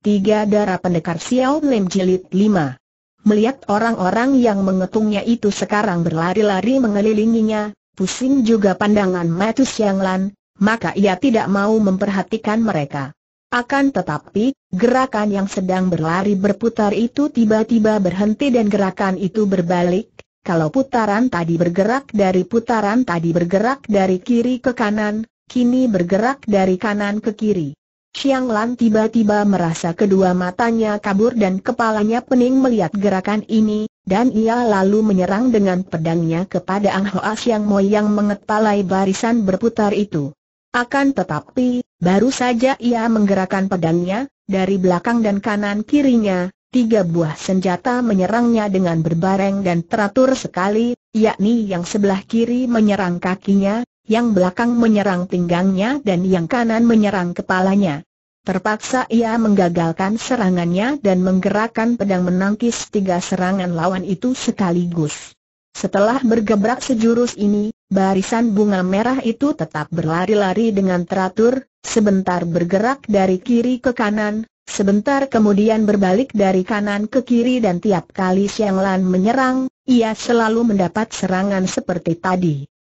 Tiga darah pendekar Xiao Lim Jilid 5 Melihat orang-orang yang mengetungnya itu sekarang berlari-lari mengelilinginya, pusing juga pandangan Matu Siang Lan, maka ia tidak mau memperhatikan mereka. Akan tetapi, gerakan yang sedang berlari berputar itu tiba-tiba berhenti dan gerakan itu berbalik, kalau putaran tadi bergerak dari putaran tadi bergerak dari kiri ke kanan, kini bergerak dari kanan ke kiri. Chiang Lan tiba-tiba merasa kedua matanya kabur dan kepalanya pening melihat gerakan ini, dan ia lalu menyerang dengan pedangnya kepada Ang Hoa Siang Mo yang mengetalai barisan berputar itu. Akan tetapi, baru saja ia menggerakkan pedangnya, dari belakang dan kanan kirinya, tiga buah senjata menyerangnya dengan berbareng dan teratur sekali, yakni yang sebelah kiri menyerang kakinya, yang belakang menyerang pinggangnya dan yang kanan menyerang kepalanya. Terpaksa ia menggagalkan serangannya dan menggerakkan pedang menangkis tiga serangan lawan itu sekaligus. Setelah bergebrak sejurus ini, barisan bunga merah itu tetap berlari-lari dengan teratur, sebentar bergerak dari kiri ke kanan, sebentar kemudian berbalik dari kanan ke kiri dan tiap kali Xiang Lan menyerang, ia selalu mendapat serangan seperti tadi.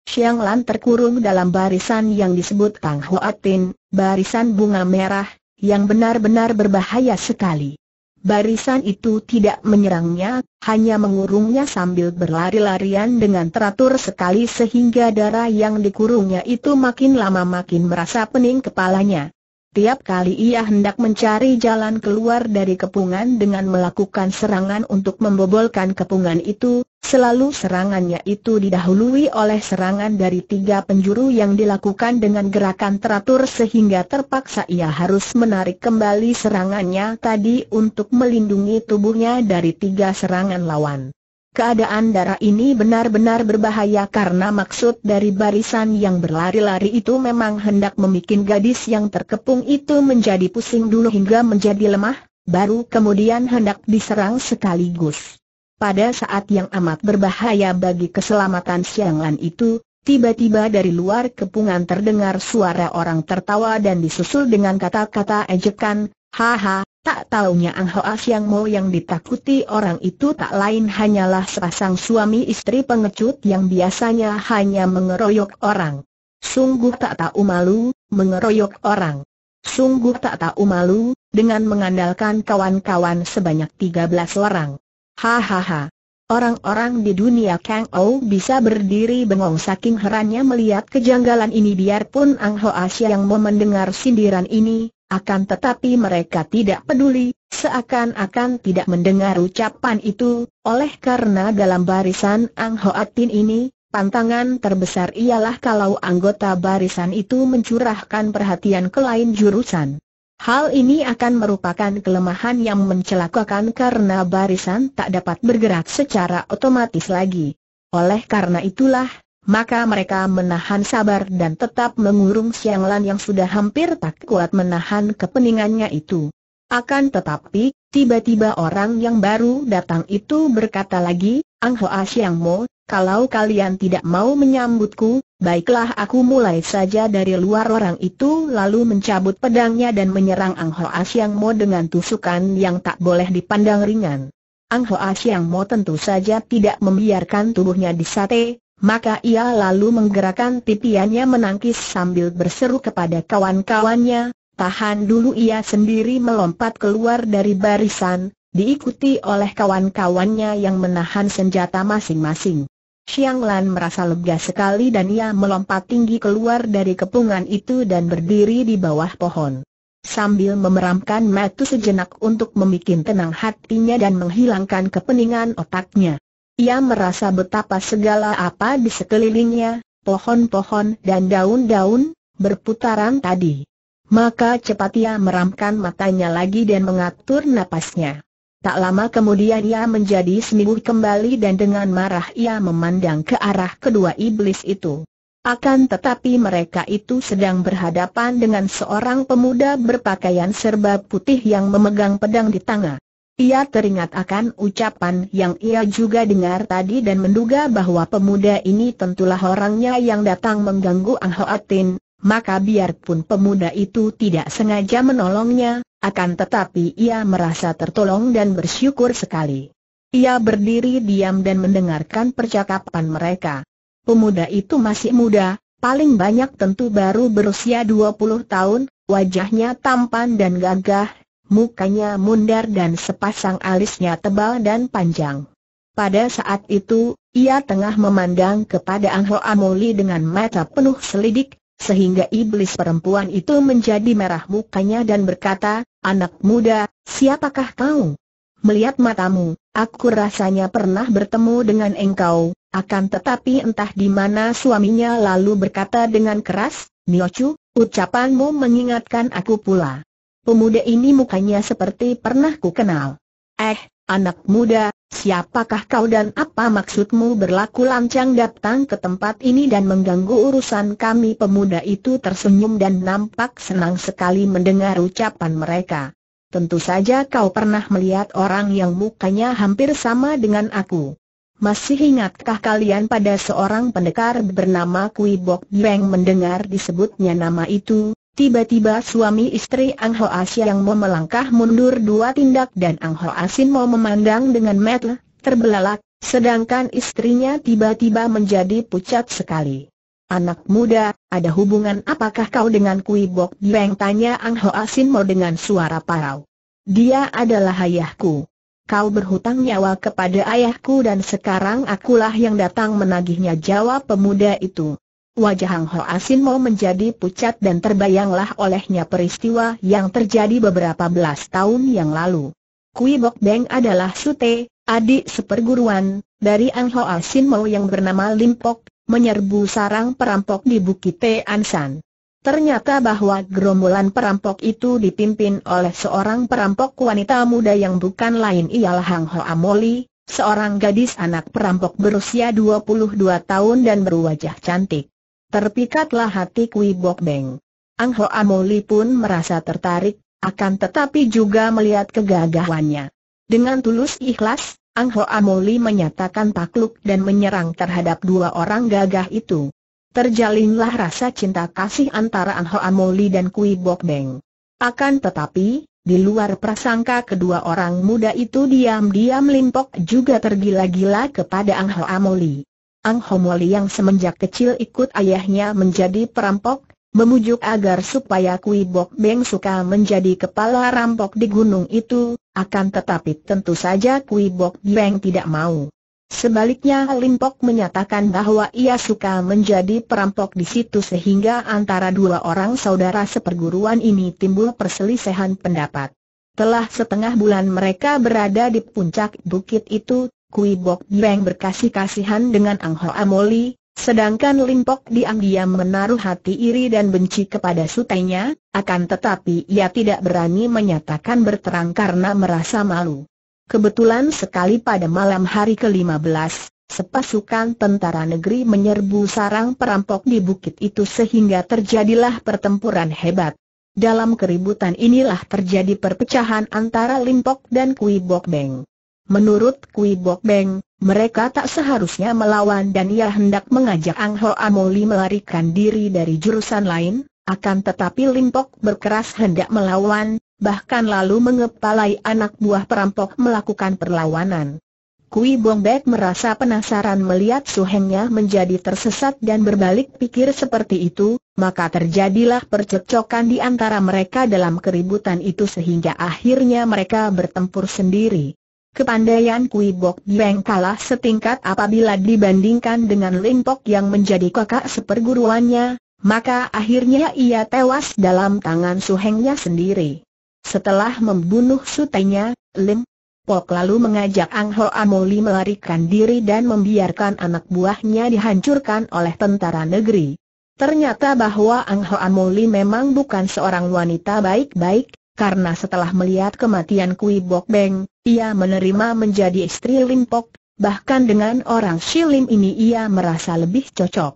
Xiang Lan terkurung dalam barisan yang disebut Tang Huatin, barisan bunga merah, yang benar-benar berbahaya sekali. Barisan itu tidak menyerangnya, hanya mengurungnya sambil berlari-larian dengan teratur sekali sehingga darah yang dikurungnya itu makin lama makin merasa pening kepalanya. Tiap kali ia hendak mencari jalan keluar dari kepungan dengan melakukan serangan untuk membobolkan kepungan itu, selalu serangannya itu didahului oleh serangan dari tiga penjuru yang dilakukan dengan gerakan teratur sehingga terpaksa ia harus menarik kembali serangannya tadi untuk melindungi tubuhnya dari tiga serangan lawan. Keadaan darah ini benar-benar berbahaya karena maksud dari barisan yang berlari-lari itu memang hendak membuat gadis yang terkepung itu menjadi pusing dulu hingga menjadi lemah, baru kemudian hendak diserang sekaligus. Pada saat yang amat berbahaya bagi keselamatan siangan itu, tiba-tiba dari luar kepungan terdengar suara orang tertawa dan disusul dengan kata-kata ejekan, Haha, Tak taunya Ang Hoa Siang Mo yang ditakuti orang itu tak lain hanyalah sepasang suami istri pengecut yang biasanya hanya mengeroyok orang. Sungguh tak tahu malu, mengeroyok orang. Sungguh tak tahu malu, dengan mengandalkan kawan-kawan sebanyak 13 orang. Hahaha. Orang-orang di dunia Kang Ou bisa berdiri bengong saking herannya melihat kejanggalan ini biarpun Ang Hoa Siang Mo mendengar sindiran ini, akan tetapi mereka tidak peduli, seakan-akan tidak mendengar ucapan itu, oleh karena dalam barisan Ang Hoat ini, pantangan terbesar ialah kalau anggota barisan itu mencurahkan perhatian ke lain jurusan. Hal ini akan merupakan kelemahan yang mencelakakan karena barisan tak dapat bergerak secara otomatis lagi. Oleh karena itulah, maka mereka menahan sabar dan tetap mengurung Siang Lan yang sudah hampir tak kuat menahan kepeningannya itu. Akan tetapi, tiba-tiba orang yang baru datang itu berkata lagi, Ang Hoa Siang Mo, kalau kalian tidak mau menyambutku, baiklah aku mulai saja dari luar orang itu lalu mencabut pedangnya dan menyerang Ang Hoa Siang Mo dengan tusukan yang tak boleh dipandang ringan. Ang Hoa Siang Mo tentu saja tidak membiarkan tubuhnya disate, maka ia lalu menggerakkan tipiannya menangkis sambil berseru kepada kawan-kawannya, tahan dulu ia sendiri melompat keluar dari barisan, diikuti oleh kawan-kawannya yang menahan senjata masing-masing. Xiang Lan merasa lega sekali dan ia melompat tinggi keluar dari kepungan itu dan berdiri di bawah pohon. Sambil memeramkan mata sejenak untuk membuat tenang hatinya dan menghilangkan kepeningan otaknya. Ia merasa betapa segala apa di sekelilingnya, pohon-pohon dan daun-daun, berputaran tadi. Maka cepat ia meramkan matanya lagi dan mengatur napasnya. Tak lama kemudian ia menjadi seminggu kembali dan dengan marah ia memandang ke arah kedua iblis itu. Akan tetapi mereka itu sedang berhadapan dengan seorang pemuda berpakaian serba putih yang memegang pedang di tangan. Ia teringat akan ucapan yang ia juga dengar tadi dan menduga bahwa pemuda ini tentulah orangnya yang datang mengganggu Ang Atin, maka biarpun pemuda itu tidak sengaja menolongnya, akan tetapi ia merasa tertolong dan bersyukur sekali. Ia berdiri diam dan mendengarkan percakapan mereka. Pemuda itu masih muda, paling banyak tentu baru berusia 20 tahun, wajahnya tampan dan gagah, mukanya mundar dan sepasang alisnya tebal dan panjang. Pada saat itu, ia tengah memandang kepada Ang Ho Amoli dengan mata penuh selidik, sehingga iblis perempuan itu menjadi merah mukanya dan berkata, Anak muda, siapakah kau? Melihat matamu, aku rasanya pernah bertemu dengan engkau, akan tetapi entah di mana suaminya lalu berkata dengan keras, Niochu, ucapanmu mengingatkan aku pula. Pemuda ini mukanya seperti pernah ku kenal. Eh, anak muda, siapakah kau dan apa maksudmu berlaku lancang datang ke tempat ini dan mengganggu urusan kami? Pemuda itu tersenyum dan nampak senang sekali mendengar ucapan mereka. Tentu saja kau pernah melihat orang yang mukanya hampir sama dengan aku. Masih ingatkah kalian pada seorang pendekar bernama Kui Bok Beng mendengar disebutnya nama itu, Tiba-tiba suami istri Ang Ho Asia yang mau melangkah mundur dua tindak dan Ang Ho Asin mau memandang dengan metel, terbelalak, sedangkan istrinya tiba-tiba menjadi pucat sekali. Anak muda, ada hubungan apakah kau dengan Kui Bok Beng? Tanya Ang Ho Asin mau dengan suara parau. Dia adalah ayahku. Kau berhutang nyawa kepada ayahku dan sekarang akulah yang datang menagihnya jawab pemuda itu. Wajah Hang Ho Asin mau menjadi pucat dan terbayanglah olehnya peristiwa yang terjadi beberapa belas tahun yang lalu. Kui Bok Beng adalah Sute, adik seperguruan, dari Ang Ho Asin Mau yang bernama Lim Pok, menyerbu sarang perampok di Bukit Te Ansan. Ternyata bahwa gerombolan perampok itu dipimpin oleh seorang perampok wanita muda yang bukan lain ialah Hang Ho Amoli, seorang gadis anak perampok berusia 22 tahun dan berwajah cantik. Terpikatlah hati Kui Bok Beng. Ang Ho Amoli pun merasa tertarik, akan tetapi juga melihat kegagahannya. Dengan tulus ikhlas, Ang Ho Amoli menyatakan takluk dan menyerang terhadap dua orang gagah itu. Terjalinlah rasa cinta kasih antara Ang Ho Amoli dan Kui Bok Beng. Akan tetapi, di luar prasangka kedua orang muda itu diam-diam limpok juga tergila-gila kepada Ang Ho Amoli. Ang Homoli yang semenjak kecil ikut ayahnya menjadi perampok, memujuk agar supaya Kui Bok Beng suka menjadi kepala rampok di gunung itu, akan tetapi tentu saja Kui Bok Beng tidak mau. Sebaliknya Limpok menyatakan bahwa ia suka menjadi perampok di situ sehingga antara dua orang saudara seperguruan ini timbul perselisihan pendapat. Telah setengah bulan mereka berada di puncak bukit itu, Kui Bok Beng berkasih-kasihan dengan Ang Ho Amoli, sedangkan Limpok diam-diam menaruh hati iri dan benci kepada sutenya, akan tetapi ia tidak berani menyatakan berterang karena merasa malu. Kebetulan sekali pada malam hari ke-15, sepasukan tentara negeri menyerbu sarang perampok di bukit itu sehingga terjadilah pertempuran hebat. Dalam keributan inilah terjadi perpecahan antara Limpok dan Kui Bok Beng. Menurut Kui Bok Beng, mereka tak seharusnya melawan dan ia hendak mengajak Ang Ho Amoli melarikan diri dari jurusan lain, akan tetapi Limpok berkeras hendak melawan, bahkan lalu mengepalai anak buah perampok melakukan perlawanan. Kui Bong Bek merasa penasaran melihat suhengnya menjadi tersesat dan berbalik pikir seperti itu, maka terjadilah percekcokan di antara mereka dalam keributan itu sehingga akhirnya mereka bertempur sendiri. Kepandaian Kui Bok Beng kalah setingkat apabila dibandingkan dengan Lim Pok yang menjadi kakak seperguruannya, maka akhirnya ia tewas dalam tangan suhengnya sendiri. Setelah membunuh sutenya, Lim Pok lalu mengajak Ang Ho Amoli melarikan diri dan membiarkan anak buahnya dihancurkan oleh tentara negeri. Ternyata bahwa Ang Ho Amoli memang bukan seorang wanita baik-baik, karena setelah melihat kematian Kui Bok Beng, ia menerima menjadi istri Lim Pok. bahkan dengan orang Shilim ini ia merasa lebih cocok.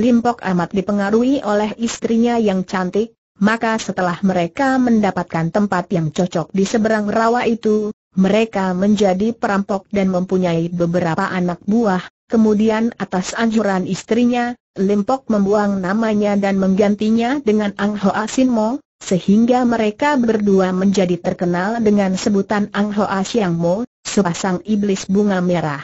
Lim Pok amat dipengaruhi oleh istrinya yang cantik, maka setelah mereka mendapatkan tempat yang cocok di seberang rawa itu, mereka menjadi perampok dan mempunyai beberapa anak buah, kemudian atas anjuran istrinya, Lim Pok membuang namanya dan menggantinya dengan Ang Hoa Sin Mo, sehingga mereka berdua menjadi terkenal dengan sebutan Ang Hoa Siang Mo, sepasang iblis bunga merah.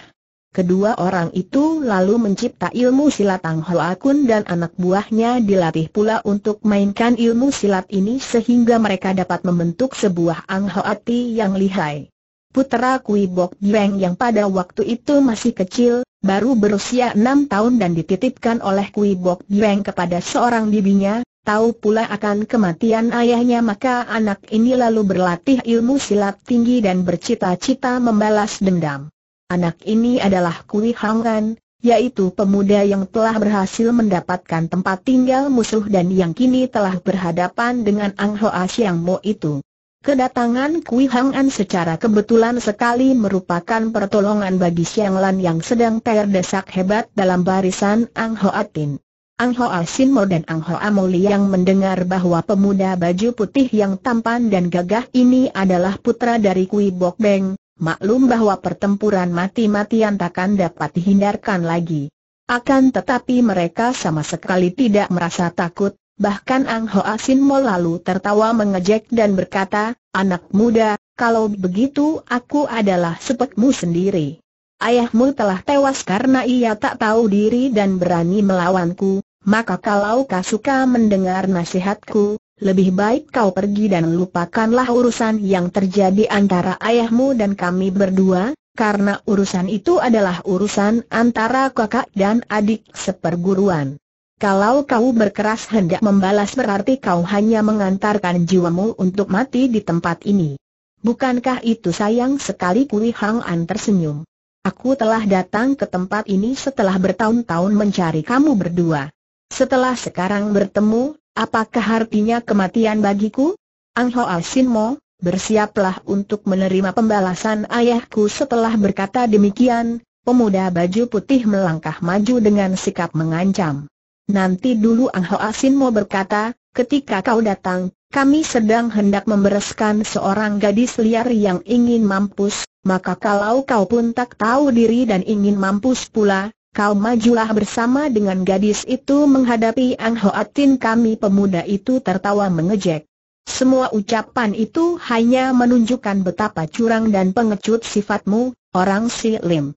Kedua orang itu lalu mencipta ilmu silat Ang Hoa Kun dan anak buahnya dilatih pula untuk mainkan ilmu silat ini sehingga mereka dapat membentuk sebuah Ang Hoa Ti yang lihai. Putera Kui Bok Gieng yang pada waktu itu masih kecil, baru berusia enam tahun dan dititipkan oleh Kui Bok Gieng kepada seorang bibinya, tahu pula akan kematian ayahnya maka anak ini lalu berlatih ilmu silat tinggi dan bercita-cita membalas dendam. Anak ini adalah Kui Hangan, yaitu pemuda yang telah berhasil mendapatkan tempat tinggal musuh dan yang kini telah berhadapan dengan Ang Hoa Siang Mo itu. Kedatangan Kui Hangan secara kebetulan sekali merupakan pertolongan bagi Siang Lan yang sedang terdesak hebat dalam barisan Ang Hoa Tin. Ang Hoa Sin Mo dan Ang Hoa Moli yang mendengar bahwa pemuda baju putih yang tampan dan gagah ini adalah putra dari Kui Bok Beng, maklum bahwa pertempuran mati-matian takkan dapat dihindarkan lagi. Akan tetapi mereka sama sekali tidak merasa takut, bahkan Ang Hoa Sin Mo lalu tertawa mengejek dan berkata, Anak muda, kalau begitu aku adalah sepetmu sendiri. Ayahmu telah tewas karena ia tak tahu diri dan berani melawanku, maka kalau kau suka mendengar nasihatku, lebih baik kau pergi dan lupakanlah urusan yang terjadi antara ayahmu dan kami berdua, karena urusan itu adalah urusan antara kakak dan adik seperguruan. Kalau kau berkeras hendak membalas berarti kau hanya mengantarkan jiwamu untuk mati di tempat ini. Bukankah itu sayang sekali Kui Hang An tersenyum. Aku telah datang ke tempat ini setelah bertahun-tahun mencari kamu berdua. Setelah sekarang bertemu, apakah artinya kematian bagiku? Ang Hoa Sin Mo, bersiaplah untuk menerima pembalasan ayahku setelah berkata demikian, pemuda baju putih melangkah maju dengan sikap mengancam. Nanti dulu Ang Hoa Sin Mo berkata, ketika kau datang, kami sedang hendak membereskan seorang gadis liar yang ingin mampus, maka kalau kau pun tak tahu diri dan ingin mampus pula, kau majulah bersama dengan gadis itu menghadapi Ang Hoatin kami pemuda itu tertawa mengejek. Semua ucapan itu hanya menunjukkan betapa curang dan pengecut sifatmu, orang si Lim.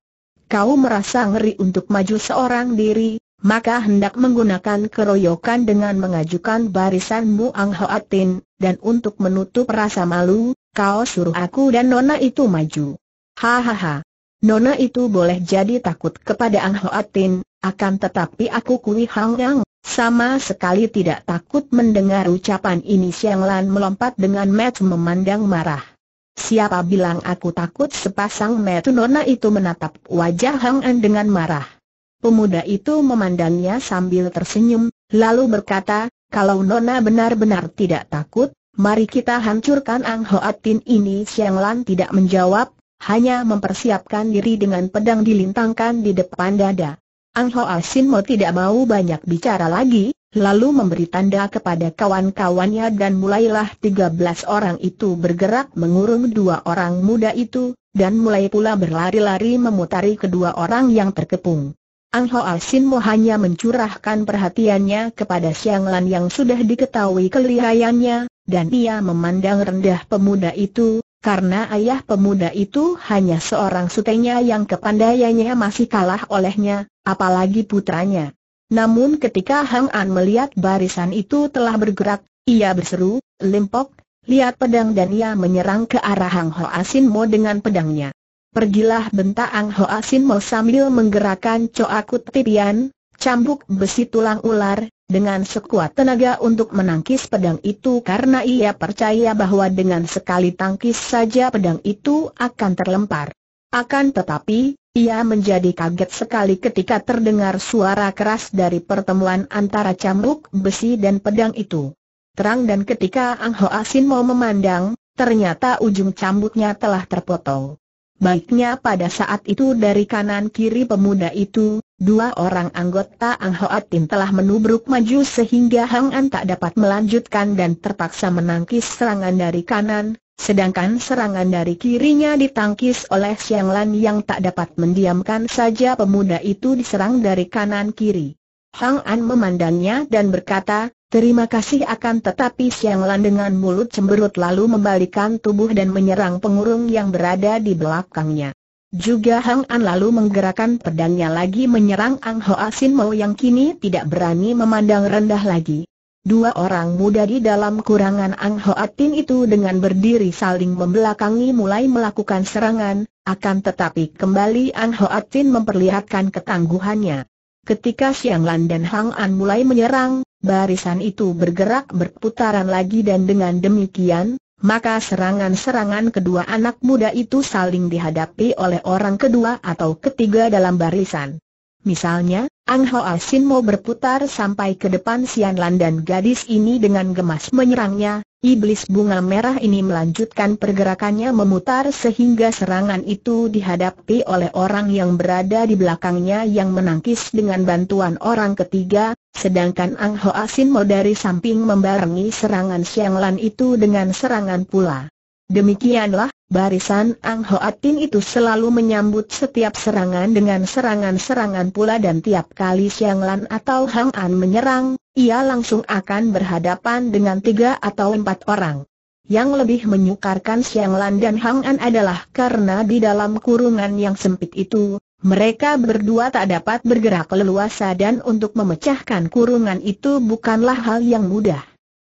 Kau merasa ngeri untuk maju seorang diri, maka hendak menggunakan keroyokan dengan mengajukan barisanmu Ang Hoatin, dan untuk menutup rasa malu, kau suruh aku dan Nona itu maju. Hahaha. Nona itu boleh jadi takut kepada Ang Hoa Tin, akan tetapi aku Kui Hang Yang, sama sekali tidak takut mendengar ucapan ini Siang Lan melompat dengan Matt memandang marah. Siapa bilang aku takut sepasang Matt Nona itu menatap wajah Hang An dengan marah. Pemuda itu memandangnya sambil tersenyum, lalu berkata, kalau Nona benar-benar tidak takut, mari kita hancurkan Ang Hoa Tin ini Siang Lan tidak menjawab, hanya mempersiapkan diri dengan pedang dilintangkan di depan dada. Ang Hoa Sin Mo tidak mau banyak bicara lagi, lalu memberi tanda kepada kawan-kawannya dan mulailah 13 orang itu bergerak mengurung dua orang muda itu, dan mulai pula berlari-lari memutari kedua orang yang terkepung. Ang Hoa Sin Mo hanya mencurahkan perhatiannya kepada Siang Lan yang sudah diketahui kelihayannya, dan ia memandang rendah pemuda itu, karena ayah pemuda itu hanya seorang sutenya yang kepandaiannya masih kalah olehnya, apalagi putranya. Namun ketika Hang An melihat barisan itu telah bergerak, ia berseru, limpok, lihat pedang dan ia menyerang ke arah Hang Ho Asin Mo dengan pedangnya. Pergilah bentak Hang Ho Asin Mo sambil menggerakkan coakut tipian, cambuk besi tulang ular, dengan sekuat tenaga untuk menangkis pedang itu karena ia percaya bahwa dengan sekali tangkis saja pedang itu akan terlempar. Akan tetapi, ia menjadi kaget sekali ketika terdengar suara keras dari pertemuan antara cambuk besi dan pedang itu. Terang dan ketika Ang Ho Asin mau memandang, ternyata ujung cambuknya telah terpotong. Baiknya pada saat itu dari kanan kiri pemuda itu, Dua orang anggota Ang Hoa Tim telah menubruk maju sehingga Hang An tak dapat melanjutkan dan terpaksa menangkis serangan dari kanan, sedangkan serangan dari kirinya ditangkis oleh Xiang Lan yang tak dapat mendiamkan saja pemuda itu diserang dari kanan kiri. Hang An memandangnya dan berkata, Terima kasih akan tetapi Xiang Lan dengan mulut cemberut lalu membalikan tubuh dan menyerang pengurung yang berada di belakangnya. Juga Hang An lalu menggerakkan pedangnya lagi menyerang Ang Hoa Asin Mo yang kini tidak berani memandang rendah lagi. Dua orang muda di dalam kurangan Ang Hoa Tin itu dengan berdiri saling membelakangi mulai melakukan serangan, akan tetapi kembali Ang Hoa Tin memperlihatkan ketangguhannya. Ketika Siang Lan dan Hang An mulai menyerang, barisan itu bergerak berputaran lagi dan dengan demikian, maka serangan-serangan kedua anak muda itu saling dihadapi oleh orang kedua atau ketiga dalam barisan. Misalnya, Ang Hoa Sin Mo berputar sampai ke depan Sian Lan dan gadis ini dengan gemas menyerangnya, iblis bunga merah ini melanjutkan pergerakannya memutar sehingga serangan itu dihadapi oleh orang yang berada di belakangnya yang menangkis dengan bantuan orang ketiga, sedangkan Ang Hoa Sin Mo dari samping membarengi serangan Siang Lan itu dengan serangan pula. Demikianlah, barisan Ang Hoatin itu selalu menyambut setiap serangan dengan serangan-serangan pula dan tiap kali Siang Lan atau Hang An menyerang, ia langsung akan berhadapan dengan tiga atau empat orang. Yang lebih menyukarkan Siang Lan dan Hang An adalah karena di dalam kurungan yang sempit itu, mereka berdua tak dapat bergerak leluasa dan untuk memecahkan kurungan itu bukanlah hal yang mudah.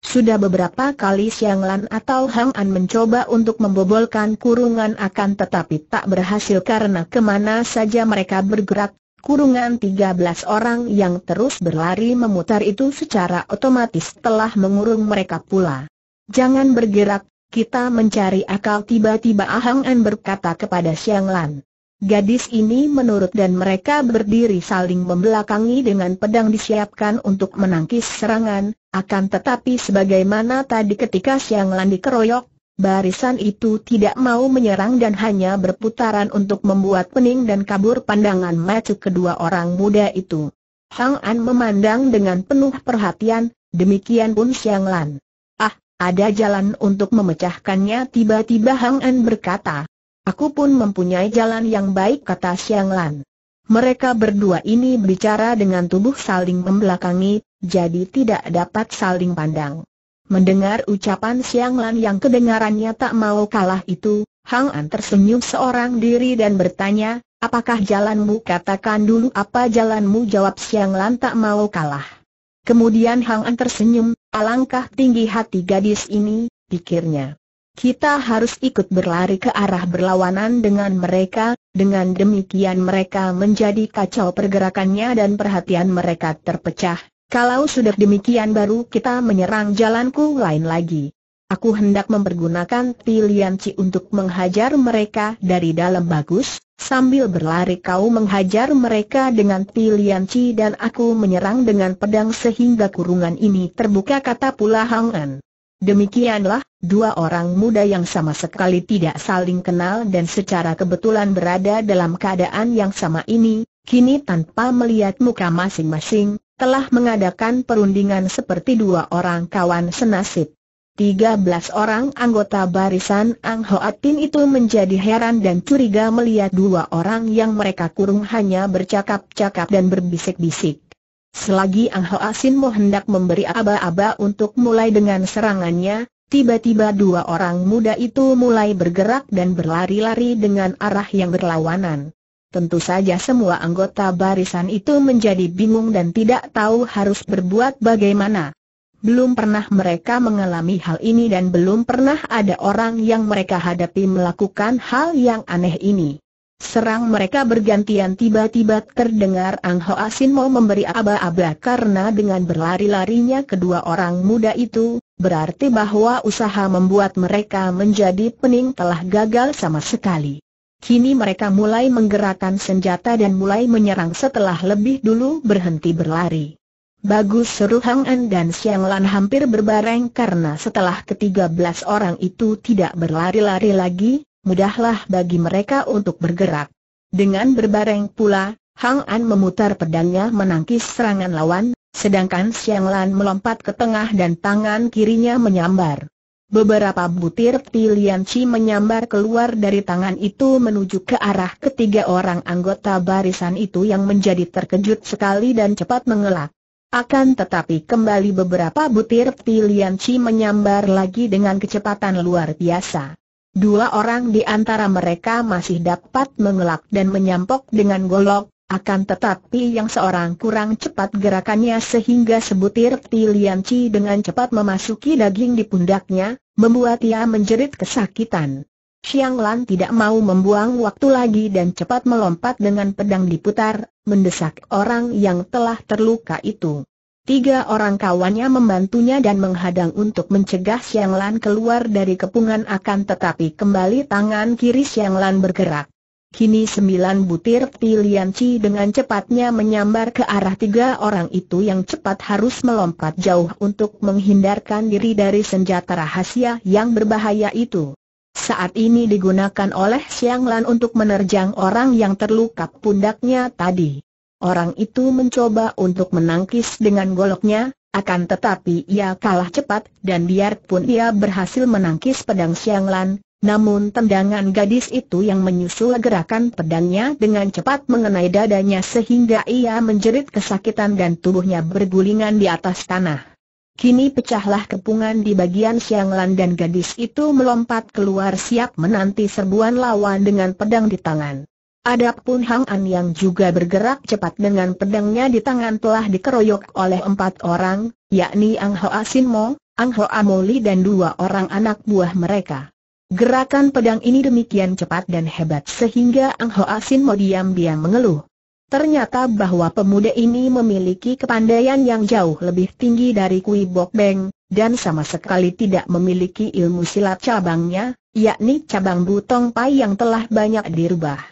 Sudah beberapa kali Siang Lan atau Hang An mencoba untuk membobolkan kurungan akan tetapi tak berhasil karena kemana saja mereka bergerak, kurungan 13 orang yang terus berlari memutar itu secara otomatis telah mengurung mereka pula. Jangan bergerak, kita mencari akal tiba-tiba Hang An berkata kepada Siang Lan. Gadis ini menurut dan mereka berdiri saling membelakangi dengan pedang disiapkan untuk menangkis serangan, akan tetapi sebagaimana tadi ketika siang landi keroyok, barisan itu tidak mau menyerang dan hanya berputaran untuk membuat pening dan kabur pandangan macu kedua orang muda itu. Hang An memandang dengan penuh perhatian, demikian pun siang lan. Ah, ada jalan untuk memecahkannya tiba-tiba Hang An berkata. Aku pun mempunyai jalan yang baik kata Siang Lan. Mereka berdua ini berbicara dengan tubuh saling membelakangi, jadi tidak dapat saling pandang. Mendengar ucapan Siang Lan yang kedengarannya tak mau kalah itu, Hang An tersenyum seorang diri dan bertanya, apakah jalanmu katakan dulu apa jalanmu jawab Siang Lan tak mau kalah. Kemudian Hang An tersenyum, alangkah tinggi hati gadis ini, pikirnya. Kita harus ikut berlari ke arah berlawanan dengan mereka, dengan demikian mereka menjadi kacau pergerakannya dan perhatian mereka terpecah. Kalau sudah demikian baru kita menyerang jalanku lain lagi. Aku hendak mempergunakan pilihan Ci untuk menghajar mereka dari dalam bagus, sambil berlari kau menghajar mereka dengan pilihan Ci dan aku menyerang dengan pedang sehingga kurungan ini terbuka kata pula Hangan. Demikianlah, Dua orang muda yang sama sekali tidak saling kenal dan secara kebetulan berada dalam keadaan yang sama ini, kini tanpa melihat muka masing-masing, telah mengadakan perundingan seperti dua orang kawan senasib. Tiga belas orang anggota barisan Ang Hoa Tin itu menjadi heran dan curiga melihat dua orang yang mereka kurung hanya bercakap-cakap dan berbisik-bisik. Selagi Ang Hoa Sin hendak memberi aba-aba untuk mulai dengan serangannya, Tiba-tiba dua orang muda itu mulai bergerak dan berlari-lari dengan arah yang berlawanan. Tentu saja semua anggota barisan itu menjadi bingung dan tidak tahu harus berbuat bagaimana. Belum pernah mereka mengalami hal ini dan belum pernah ada orang yang mereka hadapi melakukan hal yang aneh ini. Serang mereka bergantian tiba-tiba terdengar Ang Ho Asin mau memberi aba-aba karena dengan berlari-larinya kedua orang muda itu, berarti bahwa usaha membuat mereka menjadi pening telah gagal sama sekali. Kini mereka mulai menggerakkan senjata dan mulai menyerang setelah lebih dulu berhenti berlari. Bagus seru Hang An dan Siang Lan hampir berbareng karena setelah ketiga belas orang itu tidak berlari-lari lagi, mudahlah bagi mereka untuk bergerak. Dengan berbareng pula, Hang An memutar pedangnya menangkis serangan lawan, Sedangkan Siang Lan melompat ke tengah dan tangan kirinya menyambar. Beberapa butir pilihan Chi menyambar keluar dari tangan itu menuju ke arah ketiga orang anggota barisan itu yang menjadi terkejut sekali dan cepat mengelak. Akan tetapi kembali beberapa butir pilihan Chi menyambar lagi dengan kecepatan luar biasa. Dua orang di antara mereka masih dapat mengelak dan menyampok dengan golok, akan tetapi yang seorang kurang cepat gerakannya sehingga sebutir tilianci dengan cepat memasuki daging di pundaknya, membuat ia menjerit kesakitan. Xiang Lan tidak mau membuang waktu lagi dan cepat melompat dengan pedang diputar, mendesak orang yang telah terluka itu. Tiga orang kawannya membantunya dan menghadang untuk mencegah Xiang Lan keluar dari kepungan akan tetapi kembali tangan kiri Xiang Lan bergerak. Kini sembilan butir pilihan Ci dengan cepatnya menyambar ke arah tiga orang itu yang cepat harus melompat jauh untuk menghindarkan diri dari senjata rahasia yang berbahaya itu. Saat ini digunakan oleh Siang Lan untuk menerjang orang yang terluka pundaknya tadi. Orang itu mencoba untuk menangkis dengan goloknya, akan tetapi ia kalah cepat dan biarpun ia berhasil menangkis pedang Siang Lan, namun tendangan gadis itu yang menyusul gerakan pedangnya dengan cepat mengenai dadanya sehingga ia menjerit kesakitan dan tubuhnya bergulingan di atas tanah. Kini pecahlah kepungan di bagian sianglan dan gadis itu melompat keluar siap menanti serbuan lawan dengan pedang di tangan. Adapun Hang An yang juga bergerak cepat dengan pedangnya di tangan telah dikeroyok oleh empat orang, yakni Ang Hoa Sin Mo, Ang Hoa Moli dan dua orang anak buah mereka. Gerakan pedang ini demikian cepat dan hebat sehingga Ang Ho Asin mau diam-diam mengeluh. Ternyata bahwa pemuda ini memiliki kepandaian yang jauh lebih tinggi dari Kui Bok Beng, dan sama sekali tidak memiliki ilmu silat cabangnya, yakni cabang butong pai yang telah banyak dirubah.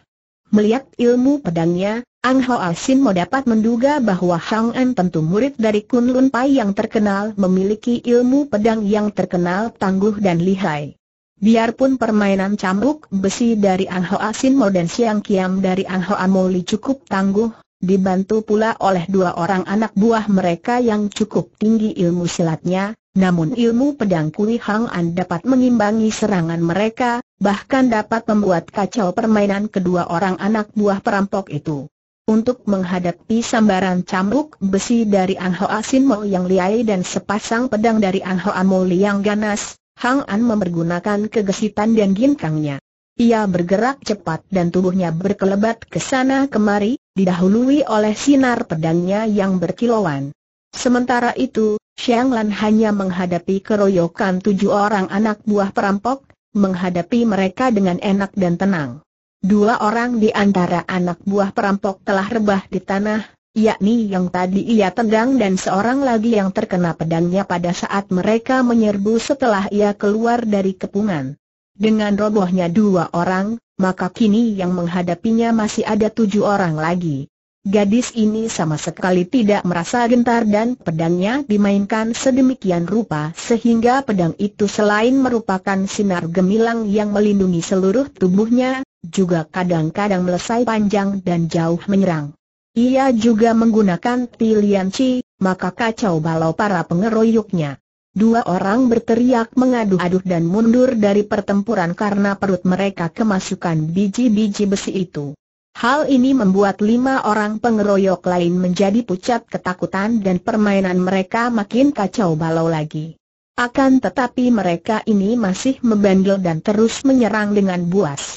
Melihat ilmu pedangnya, Ang Ho Asin mau dapat menduga bahwa Hang An tentu murid dari Kun Lun Pai yang terkenal memiliki ilmu pedang yang terkenal tangguh dan lihai. Biarpun permainan cambuk besi dari Ang Hoa Sin Mo dan Siang Kiam dari Ang Hoa Moli cukup tangguh, dibantu pula oleh dua orang anak buah mereka yang cukup tinggi ilmu silatnya, namun ilmu pedang Kui Hang An dapat mengimbangi serangan mereka, bahkan dapat membuat kacau permainan kedua orang anak buah perampok itu. Untuk menghadapi sambaran cambuk besi dari Ang Hoa Sin Mo yang liai dan sepasang pedang dari Ang Hoa Moli yang ganas, Hang An mempergunakan kegesitan dan ginkangnya. Ia bergerak cepat dan tubuhnya berkelebat ke sana kemari, didahului oleh sinar pedangnya yang berkilauan. Sementara itu, Xiang Lan hanya menghadapi keroyokan tujuh orang anak buah perampok, menghadapi mereka dengan enak dan tenang. Dua orang di antara anak buah perampok telah rebah di tanah, yakni yang tadi ia tendang dan seorang lagi yang terkena pedangnya pada saat mereka menyerbu setelah ia keluar dari kepungan. Dengan robohnya dua orang, maka kini yang menghadapinya masih ada tujuh orang lagi. Gadis ini sama sekali tidak merasa gentar dan pedangnya dimainkan sedemikian rupa sehingga pedang itu selain merupakan sinar gemilang yang melindungi seluruh tubuhnya, juga kadang-kadang melesai panjang dan jauh menyerang. Ia juga menggunakan pilihan Chi, maka kacau balau para pengeroyoknya. Dua orang berteriak mengadu aduk dan mundur dari pertempuran karena perut mereka kemasukan biji-biji besi itu. Hal ini membuat lima orang pengeroyok lain menjadi pucat ketakutan dan permainan mereka makin kacau balau lagi. Akan tetapi mereka ini masih membandel dan terus menyerang dengan buas.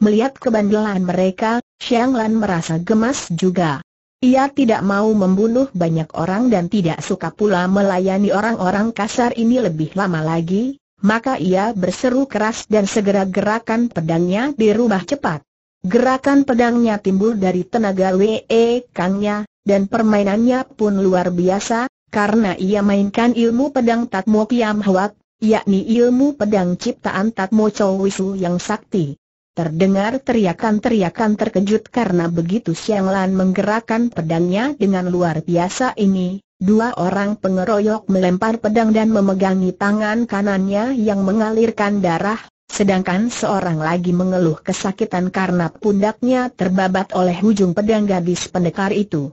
Melihat kebandelan mereka, Xiang Lan merasa gemas juga. Ia tidak mau membunuh banyak orang dan tidak suka pula melayani orang-orang kasar ini lebih lama lagi, maka ia berseru keras dan segera gerakan pedangnya dirubah cepat. Gerakan pedangnya timbul dari tenaga Wee Kangnya, dan permainannya pun luar biasa, karena ia mainkan ilmu pedang Tatmo Kiam Hwat, yakni ilmu pedang ciptaan Tatmo Chow Wisu yang sakti. Terdengar teriakan-teriakan terkejut karena begitu Siang Lan menggerakkan pedangnya dengan luar biasa ini, dua orang pengeroyok melempar pedang dan memegangi tangan kanannya yang mengalirkan darah, sedangkan seorang lagi mengeluh kesakitan karena pundaknya terbabat oleh ujung pedang gadis pendekar itu.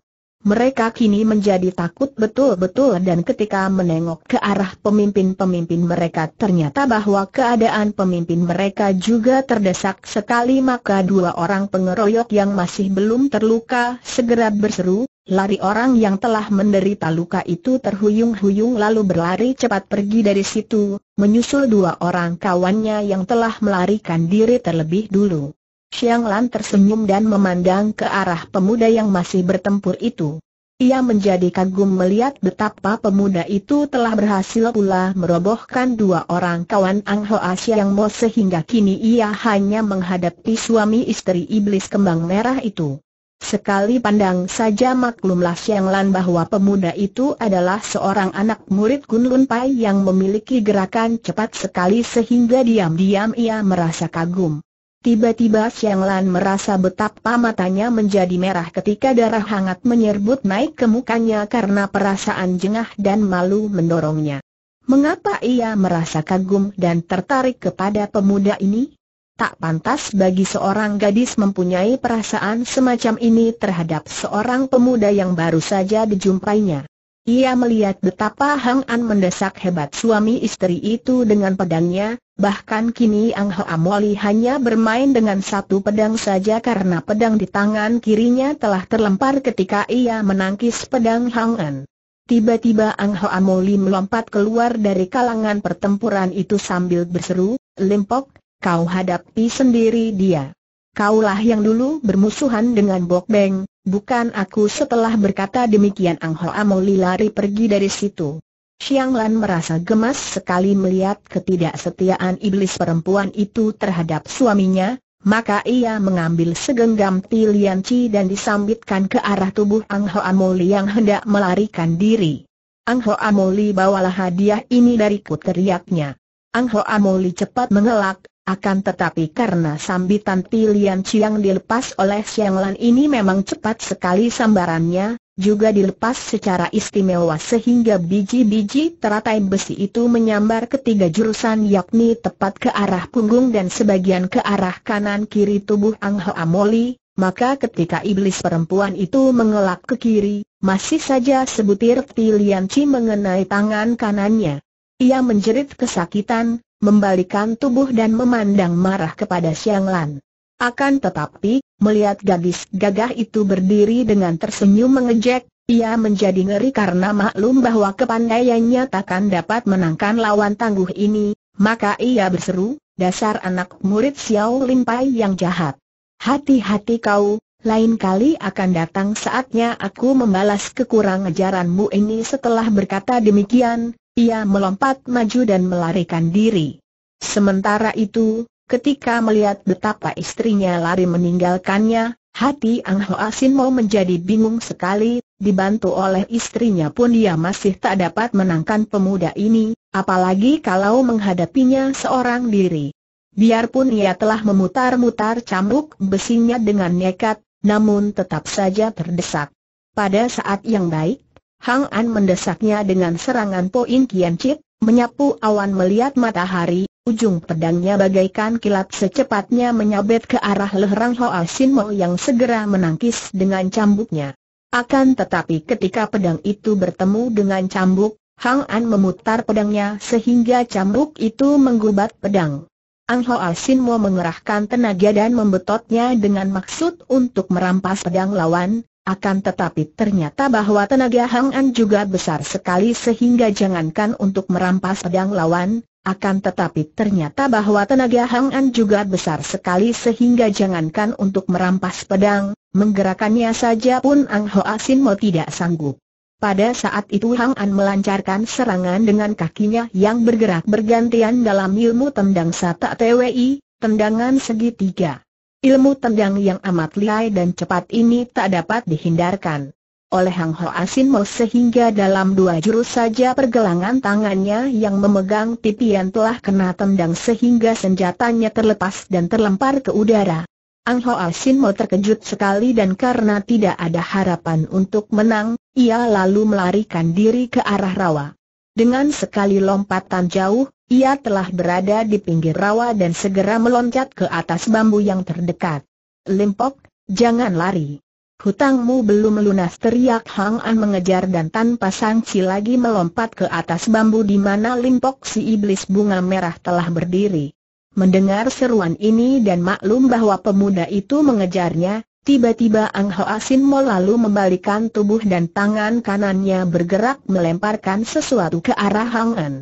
Mereka kini menjadi takut betul-betul dan ketika menengok ke arah pemimpin-pemimpin mereka ternyata bahwa keadaan pemimpin mereka juga terdesak sekali maka dua orang pengeroyok yang masih belum terluka segera berseru, lari orang yang telah menderita luka itu terhuyung-huyung lalu berlari cepat pergi dari situ, menyusul dua orang kawannya yang telah melarikan diri terlebih dulu. Xiang Lan tersenyum dan memandang ke arah pemuda yang masih bertempur itu. Ia menjadi kagum melihat betapa pemuda itu telah berhasil pula merobohkan dua orang kawan Ang Hoa ah Xiang Mo sehingga kini ia hanya menghadapi suami istri iblis kembang merah itu. Sekali pandang saja maklumlah Siang Lan bahwa pemuda itu adalah seorang anak murid Kun Lun Pai yang memiliki gerakan cepat sekali sehingga diam-diam ia merasa kagum. Tiba-tiba Xiang Lan merasa betapa matanya menjadi merah ketika darah hangat menyerbut naik ke mukanya karena perasaan jengah dan malu mendorongnya. Mengapa ia merasa kagum dan tertarik kepada pemuda ini? Tak pantas bagi seorang gadis mempunyai perasaan semacam ini terhadap seorang pemuda yang baru saja dijumpainya. Ia melihat betapa Hang An mendesak hebat suami istri itu dengan pedangnya, Bahkan kini Ang Hoa Amoli hanya bermain dengan satu pedang saja karena pedang di tangan kirinya telah terlempar ketika ia menangkis pedang Hang An. Tiba-tiba Ang Hoa Amoli melompat keluar dari kalangan pertempuran itu sambil berseru, Limpok, kau hadapi sendiri dia. Kaulah yang dulu bermusuhan dengan Bok Beng, bukan aku setelah berkata demikian Ang Hoa Amoli lari pergi dari situ. Xiang Lan merasa gemas sekali melihat ketidaksetiaan iblis perempuan itu terhadap suaminya, maka ia mengambil segenggam tilian chi dan disambitkan ke arah tubuh Ang Ho Amoli yang hendak melarikan diri. Ang Ho Amoli bawalah hadiah ini dariku teriaknya. Ang Ho Amoli cepat mengelak, akan tetapi karena sambitan tilian chi yang dilepas oleh Xiang Lan ini memang cepat sekali sambarannya, juga dilepas secara istimewa sehingga biji-biji teratai besi itu menyambar ketiga jurusan yakni tepat ke arah punggung dan sebagian ke arah kanan-kiri tubuh Ang Hoa Amoli. maka ketika iblis perempuan itu mengelak ke kiri, masih saja sebutir pilihan Chi mengenai tangan kanannya. Ia menjerit kesakitan, membalikan tubuh dan memandang marah kepada Siang Lan. Akan tetapi, melihat gadis gagah itu berdiri dengan tersenyum mengejek, ia menjadi ngeri karena maklum bahwa kepandaiannya takkan dapat menangkan lawan tangguh ini, maka ia berseru, dasar anak murid Xiao Lin Pai yang jahat. Hati-hati kau, lain kali akan datang saatnya aku membalas kekurangan ajaranmu ini setelah berkata demikian, ia melompat maju dan melarikan diri. Sementara itu, Ketika melihat betapa istrinya lari meninggalkannya, hati Ang Ho Asin mau menjadi bingung sekali, dibantu oleh istrinya pun dia masih tak dapat menangkan pemuda ini, apalagi kalau menghadapinya seorang diri. Biarpun ia telah memutar-mutar cambuk besinya dengan nekat, namun tetap saja terdesak. Pada saat yang baik, Hang An mendesaknya dengan serangan poin kian cip, menyapu awan melihat matahari, Ujung pedangnya bagaikan kilat secepatnya menyabet ke arah leherang Hoa Sin Mo yang segera menangkis dengan cambuknya. Akan tetapi ketika pedang itu bertemu dengan cambuk, Hang An memutar pedangnya sehingga cambuk itu menggubat pedang. Ang Hoa Sin Mo mengerahkan tenaga dan membetotnya dengan maksud untuk merampas pedang lawan, akan tetapi ternyata bahwa tenaga Hang An juga besar sekali sehingga jangankan untuk merampas pedang lawan, akan tetapi ternyata bahwa tenaga Hang An juga besar sekali sehingga jangankan untuk merampas pedang, menggerakannya saja pun Ang Ho Asin Mo tidak sanggup. Pada saat itu Hang An melancarkan serangan dengan kakinya yang bergerak bergantian dalam ilmu tendang Sata TWI, tendangan segitiga. Ilmu tendang yang amat lihai dan cepat ini tak dapat dihindarkan oleh Hang Ho Asin, Mo sehingga dalam dua jurus saja pergelangan tangannya yang memegang tipian telah kena tendang sehingga senjatanya terlepas dan terlempar ke udara. Hang Ho Asin Mo terkejut sekali dan karena tidak ada harapan untuk menang, ia lalu melarikan diri ke arah rawa. Dengan sekali lompatan jauh, ia telah berada di pinggir rawa dan segera meloncat ke atas bambu yang terdekat. Limpok, jangan lari. Hutangmu belum lunas teriak Hang An mengejar dan tanpa sangsi lagi melompat ke atas bambu di mana limpok si iblis bunga merah telah berdiri. Mendengar seruan ini dan maklum bahwa pemuda itu mengejarnya, tiba-tiba Ang Ho Asin Mo lalu membalikan tubuh dan tangan kanannya bergerak melemparkan sesuatu ke arah Hang An.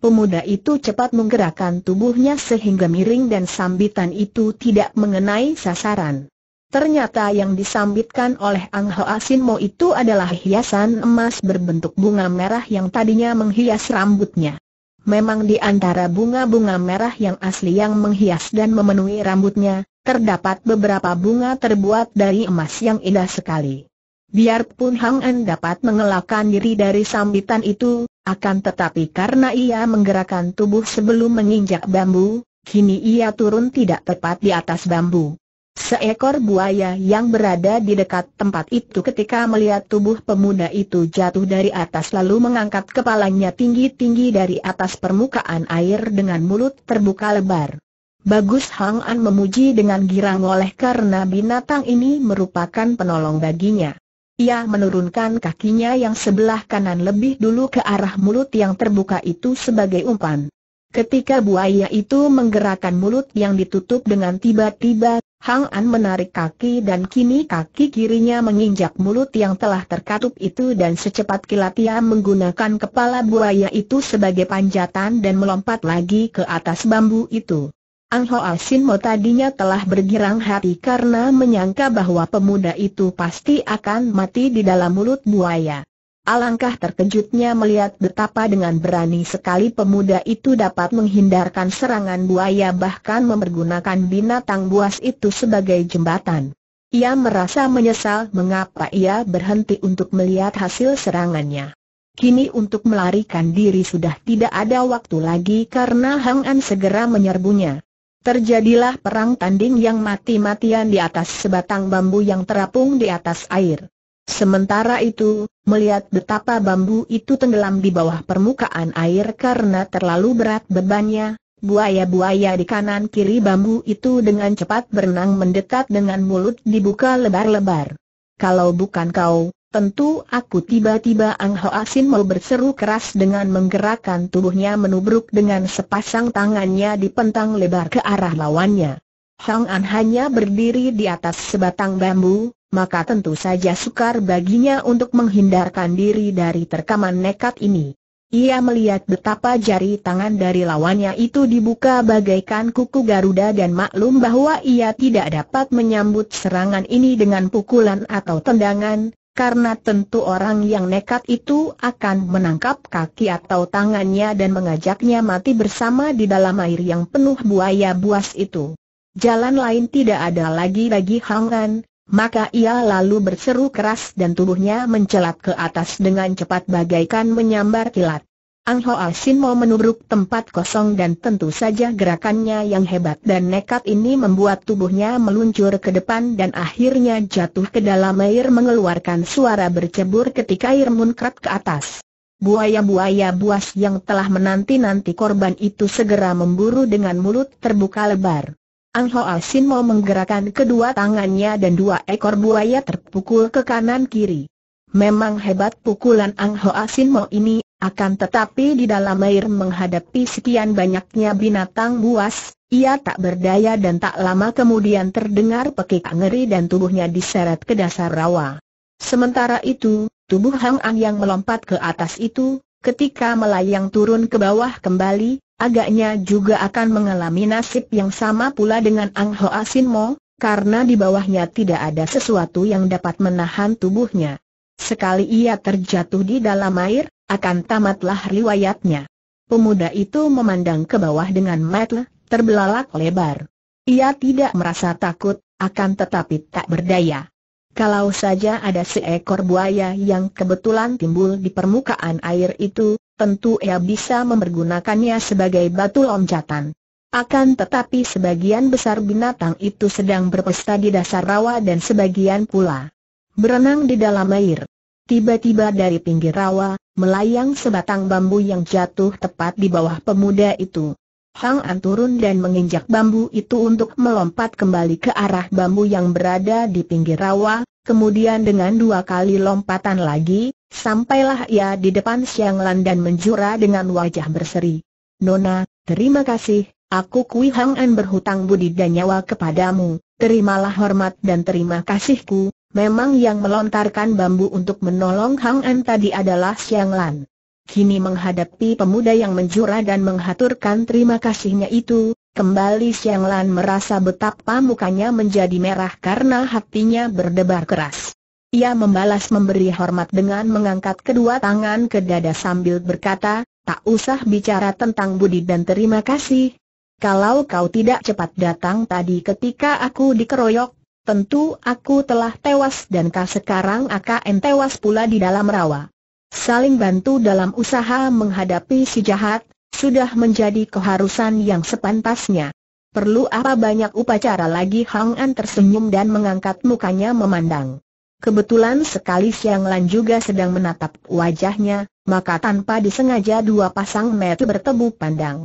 Pemuda itu cepat menggerakkan tubuhnya sehingga miring dan sambitan itu tidak mengenai sasaran. Ternyata yang disambitkan oleh Ang Hoa Sin Mo itu adalah hiasan emas berbentuk bunga merah yang tadinya menghias rambutnya. Memang di antara bunga-bunga merah yang asli yang menghias dan memenuhi rambutnya, terdapat beberapa bunga terbuat dari emas yang indah sekali. Biarpun Hang An dapat mengelakkan diri dari sambitan itu, akan tetapi karena ia menggerakkan tubuh sebelum menginjak bambu, kini ia turun tidak tepat di atas bambu. Seekor buaya yang berada di dekat tempat itu ketika melihat tubuh pemuda itu jatuh dari atas lalu mengangkat kepalanya tinggi-tinggi dari atas permukaan air dengan mulut terbuka lebar. Bagus Hang An memuji dengan girang oleh karena binatang ini merupakan penolong baginya. Ia menurunkan kakinya yang sebelah kanan lebih dulu ke arah mulut yang terbuka itu sebagai umpan. Ketika buaya itu menggerakkan mulut yang ditutup dengan tiba-tiba, Hang An menarik kaki dan kini kaki kirinya menginjak mulut yang telah terkatup itu dan secepat kilat ia menggunakan kepala buaya itu sebagai panjatan dan melompat lagi ke atas bambu itu. Ang Hoa Sin Mo tadinya telah bergirang hati karena menyangka bahwa pemuda itu pasti akan mati di dalam mulut buaya. Alangkah terkejutnya melihat betapa dengan berani sekali pemuda itu dapat menghindarkan serangan buaya bahkan mempergunakan binatang buas itu sebagai jembatan. Ia merasa menyesal mengapa ia berhenti untuk melihat hasil serangannya. Kini untuk melarikan diri sudah tidak ada waktu lagi karena Hang An segera menyerbunya. Terjadilah perang tanding yang mati-matian di atas sebatang bambu yang terapung di atas air. Sementara itu, melihat betapa bambu itu tenggelam di bawah permukaan air karena terlalu berat bebannya, buaya-buaya di kanan kiri bambu itu dengan cepat berenang mendekat dengan mulut dibuka lebar-lebar. Kalau bukan kau, tentu aku tiba-tiba Ang Ho Asin mau berseru keras dengan menggerakkan tubuhnya menubruk dengan sepasang tangannya di pentang lebar ke arah lawannya. Hang An hanya berdiri di atas sebatang bambu, maka tentu saja sukar baginya untuk menghindarkan diri dari terkaman nekat ini. Ia melihat betapa jari tangan dari lawannya itu dibuka bagaikan kuku Garuda dan maklum bahwa ia tidak dapat menyambut serangan ini dengan pukulan atau tendangan, karena tentu orang yang nekat itu akan menangkap kaki atau tangannya dan mengajaknya mati bersama di dalam air yang penuh buaya buas itu. Jalan lain tidak ada lagi bagi Hangan, maka ia lalu berseru keras dan tubuhnya mencelat ke atas dengan cepat bagaikan menyambar kilat. Ang Hoa Sin mau menubruk tempat kosong dan tentu saja gerakannya yang hebat dan nekat ini membuat tubuhnya meluncur ke depan dan akhirnya jatuh ke dalam air mengeluarkan suara bercebur ketika air muncrat ke atas. Buaya-buaya buas yang telah menanti-nanti korban itu segera memburu dengan mulut terbuka lebar. Ang Hoa Sin mau menggerakkan kedua tangannya dan dua ekor buaya terpukul ke kanan kiri. Memang hebat pukulan Ang Hoa Sin mau ini, akan tetapi di dalam air menghadapi sekian banyaknya binatang buas, ia tak berdaya dan tak lama kemudian terdengar pekik ngeri dan tubuhnya diseret ke dasar rawa. Sementara itu, tubuh Hang Ang yang melompat ke atas itu, ketika melayang turun ke bawah kembali, agaknya juga akan mengalami nasib yang sama pula dengan Ang Ho Asin ah Mo, karena di bawahnya tidak ada sesuatu yang dapat menahan tubuhnya. Sekali ia terjatuh di dalam air, akan tamatlah riwayatnya. Pemuda itu memandang ke bawah dengan mata terbelalak lebar. Ia tidak merasa takut, akan tetapi tak berdaya. Kalau saja ada seekor buaya yang kebetulan timbul di permukaan air itu, tentu ia bisa mempergunakannya sebagai batu loncatan. Akan tetapi sebagian besar binatang itu sedang berpesta di dasar rawa dan sebagian pula berenang di dalam air. Tiba-tiba dari pinggir rawa, melayang sebatang bambu yang jatuh tepat di bawah pemuda itu. Hang An turun dan menginjak bambu itu untuk melompat kembali ke arah bambu yang berada di pinggir rawa, kemudian dengan dua kali lompatan lagi, sampailah ia di depan Siang Lan dan menjura dengan wajah berseri. Nona, terima kasih, aku Kui Hang An berhutang budi dan nyawa kepadamu, terimalah hormat dan terima kasihku, memang yang melontarkan bambu untuk menolong Hang An tadi adalah Siang Lan. Kini menghadapi pemuda yang menjura dan menghaturkan terima kasihnya itu, Kembali Siang Lan merasa betapa mukanya menjadi merah karena hatinya berdebar keras. Ia membalas memberi hormat dengan mengangkat kedua tangan ke dada sambil berkata, tak usah bicara tentang budi dan terima kasih. Kalau kau tidak cepat datang tadi ketika aku dikeroyok, tentu aku telah tewas dan kau sekarang akan tewas pula di dalam rawa. Saling bantu dalam usaha menghadapi si jahat, sudah menjadi keharusan yang sepantasnya. Perlu apa banyak upacara lagi Hang An tersenyum dan mengangkat mukanya memandang. Kebetulan sekali Siang Lan juga sedang menatap wajahnya, maka tanpa disengaja dua pasang mata bertemu pandang.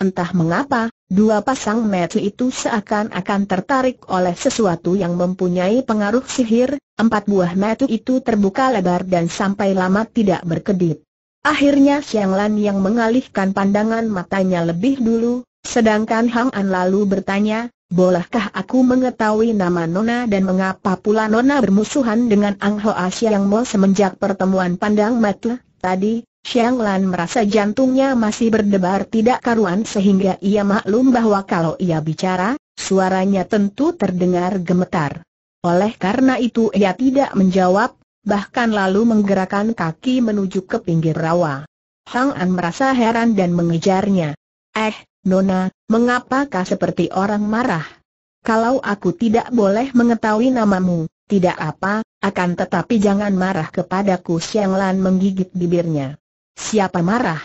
Entah mengapa, dua pasang mata itu seakan-akan tertarik oleh sesuatu yang mempunyai pengaruh sihir, empat buah mata itu terbuka lebar dan sampai lama tidak berkedip. Akhirnya Xiang Lan yang mengalihkan pandangan matanya lebih dulu, sedangkan Hang An lalu bertanya, Bolehkah aku mengetahui nama Nona dan mengapa pula Nona bermusuhan dengan Ang Hoa Xiang Mo semenjak pertemuan pandang mata tadi? Xiang Lan merasa jantungnya masih berdebar tidak karuan sehingga ia maklum bahwa kalau ia bicara, suaranya tentu terdengar gemetar. Oleh karena itu ia tidak menjawab, bahkan lalu menggerakkan kaki menuju ke pinggir rawa. Hang An merasa heran dan mengejarnya. Eh, Nona, mengapakah seperti orang marah? Kalau aku tidak boleh mengetahui namamu, tidak apa, akan tetapi jangan marah kepadaku Siang Lan menggigit bibirnya. Siapa marah?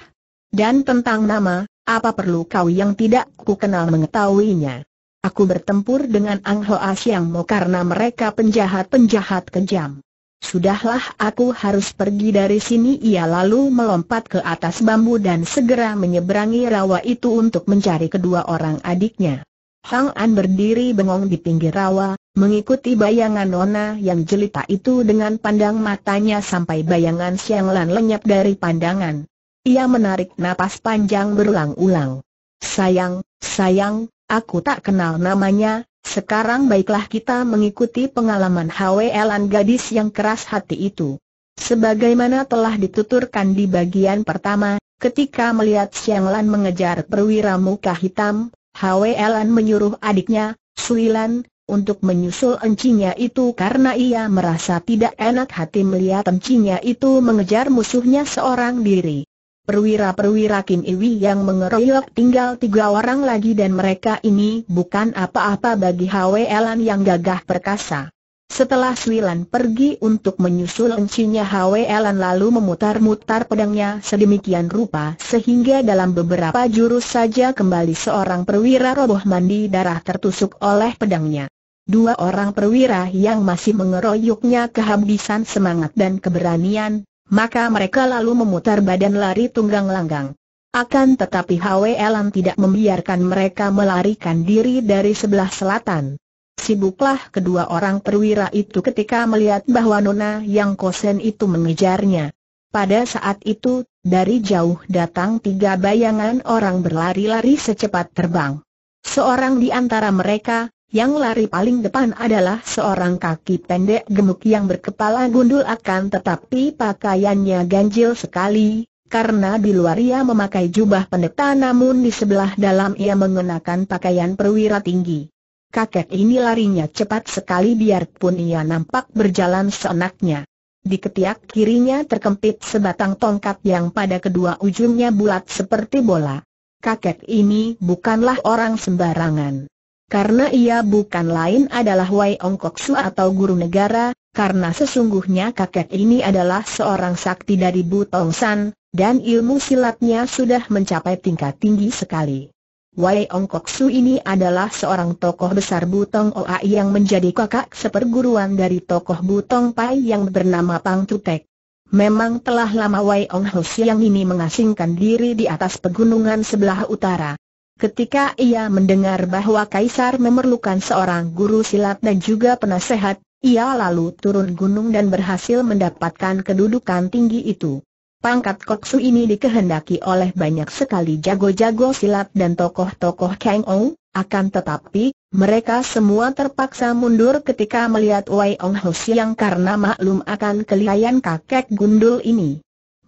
Dan tentang nama, apa perlu kau yang tidak ku kenal mengetahuinya? Aku bertempur dengan Ang Hoa Siang Mo karena mereka penjahat-penjahat kejam. Sudahlah aku harus pergi dari sini Ia lalu melompat ke atas bambu dan segera menyeberangi rawa itu untuk mencari kedua orang adiknya Hang An berdiri bengong di pinggir rawa, mengikuti bayangan Nona yang jelita itu dengan pandang matanya sampai bayangan Siang Lan lenyap dari pandangan. Ia menarik napas panjang berulang-ulang. Sayang, sayang, aku tak kenal namanya, sekarang baiklah kita mengikuti pengalaman Hwelan gadis yang keras hati itu. Sebagaimana telah dituturkan di bagian pertama, ketika melihat Siang Lan mengejar perwira muka hitam, Hwelan menyuruh adiknya, Suilan, untuk menyusul encinya itu karena ia merasa tidak enak hati melihat encinya itu mengejar musuhnya seorang diri. Perwira-perwira Kim Iwi yang mengeroyok tinggal tiga orang lagi dan mereka ini bukan apa-apa bagi Elan yang gagah perkasa. Setelah Swilan pergi untuk menyusul encinya Elan lalu memutar-mutar pedangnya sedemikian rupa sehingga dalam beberapa jurus saja kembali seorang perwira roboh mandi darah tertusuk oleh pedangnya. Dua orang perwira yang masih mengeroyoknya kehabisan semangat dan keberanian, maka mereka lalu memutar badan lari tunggang langgang. Akan tetapi Elan tidak membiarkan mereka melarikan diri dari sebelah selatan. Sibuklah kedua orang perwira itu ketika melihat bahwa Nona Yang Kosen itu mengejarnya. Pada saat itu, dari jauh datang tiga bayangan orang berlari-lari secepat terbang. Seorang di antara mereka, yang lari paling depan adalah seorang kaki pendek gemuk yang berkepala gundul akan tetapi pakaiannya ganjil sekali, karena di luar ia memakai jubah pendeta namun di sebelah dalam ia mengenakan pakaian perwira tinggi. Kakek ini larinya cepat sekali biarpun ia nampak berjalan seenaknya. Di ketiak kirinya terkempit sebatang tongkat yang pada kedua ujungnya bulat seperti bola. Kakek ini bukanlah orang sembarangan karena ia bukan lain adalah Wei Ong Kok Su atau guru negara, karena sesungguhnya kakek ini adalah seorang sakti dari Butong San, dan ilmu silatnya sudah mencapai tingkat tinggi sekali. Wei Ong Kok Su ini adalah seorang tokoh besar Butong Oa yang menjadi kakak seperguruan dari tokoh Butong Pai yang bernama Pang Tutek. Memang telah lama Wei Ong Ho yang ini mengasingkan diri di atas pegunungan sebelah utara. Ketika ia mendengar bahwa Kaisar memerlukan seorang guru silat dan juga penasehat, ia lalu turun gunung dan berhasil mendapatkan kedudukan tinggi itu. Pangkat Koksu ini dikehendaki oleh banyak sekali jago-jago silat dan tokoh-tokoh Kang Ong, akan tetapi, mereka semua terpaksa mundur ketika melihat Wei Ong Ho Siang karena maklum akan kelihayan kakek gundul ini.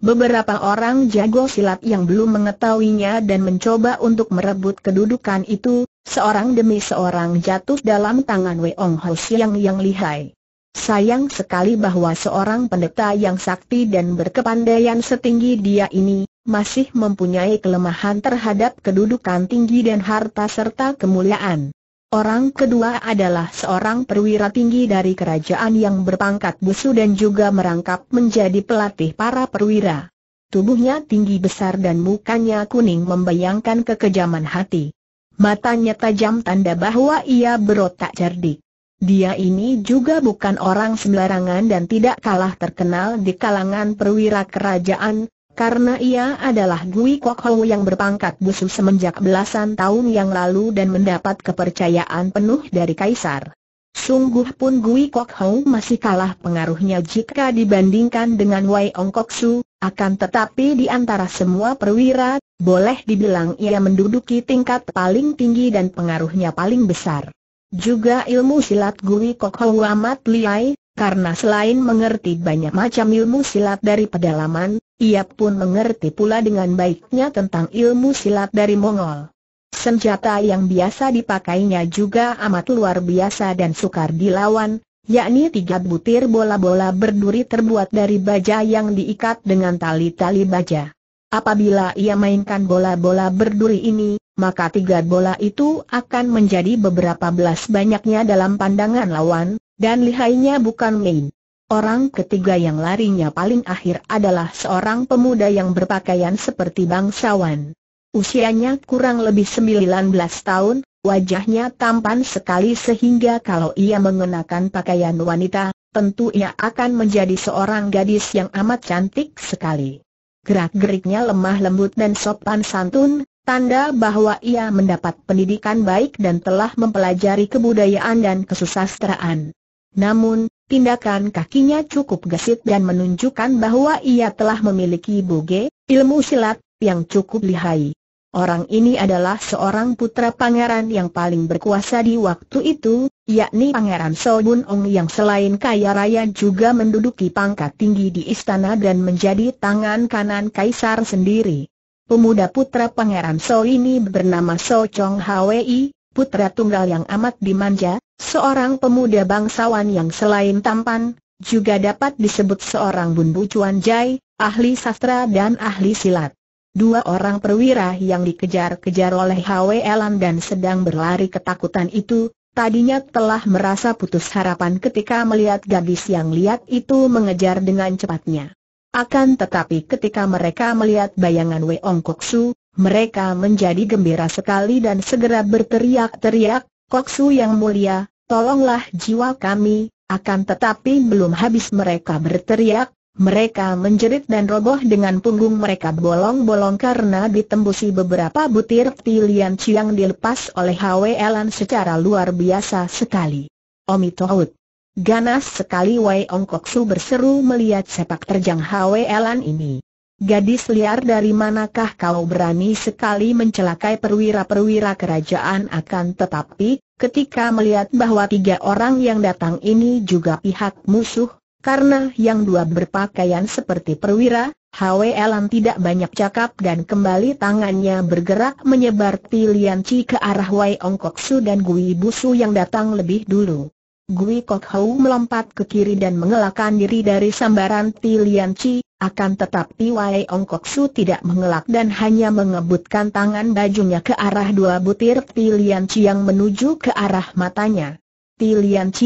Beberapa orang jago silat yang belum mengetahuinya dan mencoba untuk merebut kedudukan itu, seorang demi seorang jatuh dalam tangan Weong Ho Siang yang lihai. Sayang sekali bahwa seorang pendeta yang sakti dan berkepandaian setinggi dia ini, masih mempunyai kelemahan terhadap kedudukan tinggi dan harta serta kemuliaan. Orang kedua adalah seorang perwira tinggi dari kerajaan yang berpangkat busu dan juga merangkap menjadi pelatih para perwira. Tubuhnya tinggi besar dan mukanya kuning membayangkan kekejaman hati. Matanya tajam tanda bahwa ia berotak cerdik. Dia ini juga bukan orang sembarangan dan tidak kalah terkenal di kalangan perwira kerajaan, karena ia adalah Gui Kok Hou yang berpangkat busu semenjak belasan tahun yang lalu dan mendapat kepercayaan penuh dari Kaisar. Sungguh pun Gui Kok Hou masih kalah pengaruhnya jika dibandingkan dengan Wei Ong Kok Su, akan tetapi di antara semua perwira, boleh dibilang ia menduduki tingkat paling tinggi dan pengaruhnya paling besar. Juga ilmu silat Gui Kok Hou amat liai, karena selain mengerti banyak macam ilmu silat dari pedalaman, ia pun mengerti pula dengan baiknya tentang ilmu silat dari Mongol. Senjata yang biasa dipakainya juga amat luar biasa dan sukar dilawan, yakni tiga butir bola-bola berduri terbuat dari baja yang diikat dengan tali-tali baja. Apabila ia mainkan bola-bola berduri ini, maka tiga bola itu akan menjadi beberapa belas banyaknya dalam pandangan lawan, dan lihainya bukan main. Orang ketiga yang larinya paling akhir adalah seorang pemuda yang berpakaian seperti bangsawan. Usianya kurang lebih 19 tahun, wajahnya tampan sekali sehingga kalau ia mengenakan pakaian wanita, tentu ia akan menjadi seorang gadis yang amat cantik sekali. Gerak-geriknya lemah lembut dan sopan santun, tanda bahwa ia mendapat pendidikan baik dan telah mempelajari kebudayaan dan kesusastraan. Namun, Tindakan kakinya cukup gesit dan menunjukkan bahwa ia telah memiliki buge, ilmu silat, yang cukup lihai. Orang ini adalah seorang putra pangeran yang paling berkuasa di waktu itu, yakni Pangeran Sobun Ong yang selain kaya raya juga menduduki pangkat tinggi di istana dan menjadi tangan kanan kaisar sendiri. Pemuda putra Pangeran So ini bernama So Chong Hwi, putra tunggal yang amat dimanja, Seorang pemuda bangsawan yang selain tampan, juga dapat disebut seorang bunbu cuan Jai, ahli sastra dan ahli silat. Dua orang perwira yang dikejar-kejar oleh Hwe Elan dan sedang berlari ketakutan itu, Tadinya telah merasa putus harapan ketika melihat gadis yang lihat itu mengejar dengan cepatnya. Akan tetapi ketika mereka melihat bayangan Weong Koksu, mereka menjadi gembira sekali dan segera berteriak-teriak, Koksu yang mulia, tolonglah jiwa kami, akan tetapi belum habis mereka berteriak, mereka menjerit dan roboh dengan punggung mereka bolong-bolong karena ditembusi beberapa butir pilihan ciang dilepas oleh Elan secara luar biasa sekali. Omi Tohut. Ganas sekali Wei Ong Kok Su berseru melihat sepak terjang Elan ini. Gadis liar dari manakah kau berani sekali mencelakai perwira-perwira kerajaan akan tetapi, ketika melihat bahwa tiga orang yang datang ini juga pihak musuh, karena yang dua berpakaian seperti perwira, Hwelan tidak banyak cakap dan kembali tangannya bergerak menyebar pilihan Ci ke arah Wai Ong Kok Su dan Gui Busu yang datang lebih dulu. Gui Kok Hau melompat ke kiri dan mengelakkan diri dari sambaran pilihan Ci, akan tetapi Wae Ong Kok Su tidak mengelak dan hanya mengebutkan tangan bajunya ke arah dua butir Chi yang menuju ke arah matanya. Chi